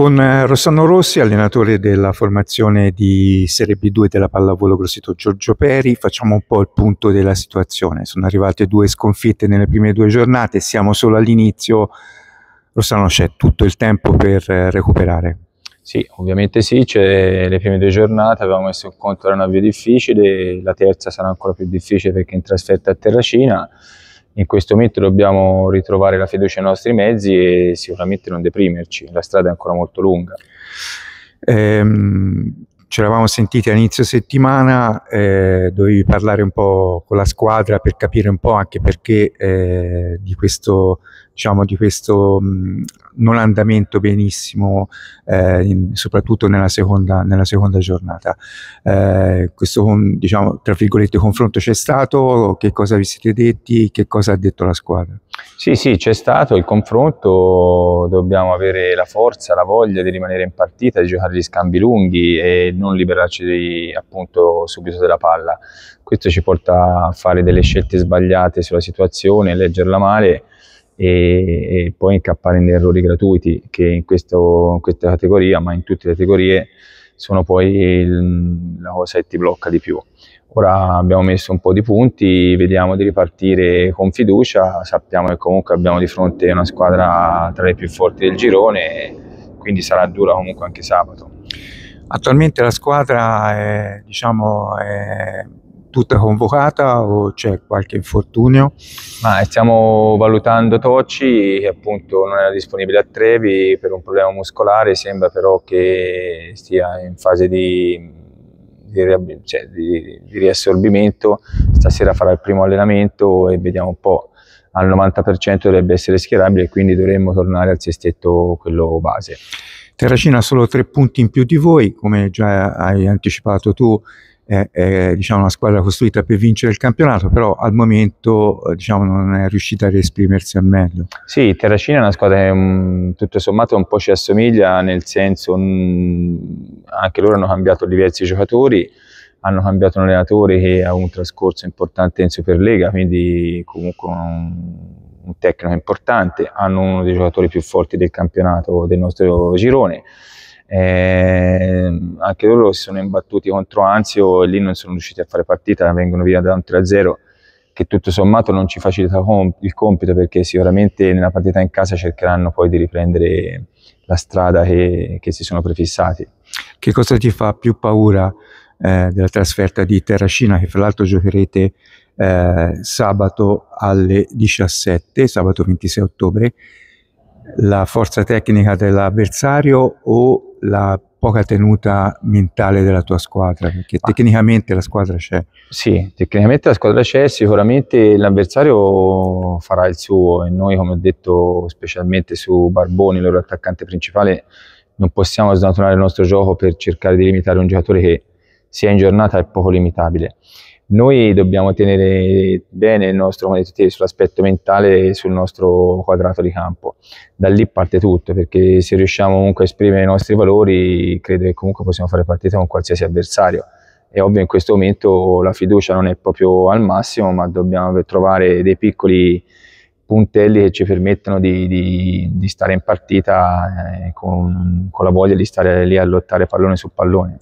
con eh, Rossano Rossi, allenatore della formazione di Serie B2 della pallavolo Grosseto Giorgio Peri, facciamo un po' il punto della situazione. Sono arrivate due sconfitte nelle prime due giornate, siamo solo all'inizio. Rossano c'è tutto il tempo per eh, recuperare. Sì, ovviamente sì, c'è le prime due giornate, abbiamo messo in conto era una via difficile, la terza sarà ancora più difficile perché in trasferta a Terracina in questo momento dobbiamo ritrovare la fiducia nei nostri mezzi e sicuramente non deprimerci, la strada è ancora molto lunga. Ehm, ci eravamo sentiti a inizio settimana, eh, dovevi parlare un po' con la squadra per capire un po' anche perché eh, di questo, diciamo, di questo mh, non andamento benissimo, eh, in, soprattutto nella seconda, nella seconda giornata. Eh, questo, diciamo, tra virgolette, confronto c'è stato, che cosa vi siete detti, che cosa ha detto la squadra? Sì, sì, c'è stato il confronto, dobbiamo avere la forza, la voglia di rimanere in partita, di giocare gli scambi lunghi e non liberarci di, appunto subito della palla. Questo ci porta a fare delle scelte sbagliate sulla situazione, leggerla male e, e poi incappare in errori gratuiti che in, questo, in, questa categoria, ma in tutte le categorie, sono poi il, la cosa che ti blocca di più. Ora abbiamo messo un po' di punti, vediamo di ripartire con fiducia, sappiamo che comunque abbiamo di fronte una squadra tra le più forti del girone, quindi sarà dura comunque anche sabato. Attualmente la squadra è, diciamo, è tutta convocata o c'è qualche infortunio? Ma stiamo valutando Tocci, che appunto non era disponibile a Trevi per un problema muscolare, sembra però che stia in fase di, di, cioè di, di riassorbimento, stasera farà il primo allenamento e vediamo un po' al 90% dovrebbe essere schierabile e quindi dovremmo tornare al sestetto quello base. Terracina ha solo tre punti in più di voi, come già hai anticipato tu, è, è diciamo, una squadra costruita per vincere il campionato, però al momento eh, diciamo, non è riuscita a riesprimersi al meglio. Sì, Terracina è una squadra che um, tutto sommato un po' ci assomiglia, nel senso um, anche loro hanno cambiato diversi giocatori, hanno cambiato un allenatore che ha un trascorso importante in Superlega, quindi comunque un, un tecnico importante, hanno uno dei giocatori più forti del campionato del nostro girone. Eh, anche loro si sono imbattuti contro Anzio e lì non sono riusciti a fare partita, vengono via da un 3-0 che tutto sommato non ci facilita il compito perché sicuramente nella partita in casa cercheranno poi di riprendere la strada che, che si sono prefissati. Che cosa ti fa più paura? eh, della trasferta di Terracina che fra l'altro giocherete eh, sabato alle 17, sabato 26 ottobre, la forza tecnica dell'avversario o la poca tenuta mentale della tua squadra? Perché tecnicamente la squadra c'è. Sì, tecnicamente la squadra c'è, sicuramente l'avversario farà il suo e noi, come ho detto, specialmente su Barboni, il loro attaccante principale, non possiamo snaturare il nostro gioco per cercare di limitare un giocatore che sia in giornata è poco limitabile. Noi dobbiamo tenere bene il nostro monitoritore sull'aspetto mentale e sul nostro quadrato di campo. Da lì parte tutto, perché se riusciamo comunque a esprimere i nostri valori, credo che comunque possiamo fare partita con qualsiasi avversario. È ovvio in questo momento la fiducia non è proprio al massimo, ma dobbiamo trovare dei piccoli puntelli che ci permettano di, di, di stare in partita eh, con, con la voglia di stare lì a lottare pallone su pallone.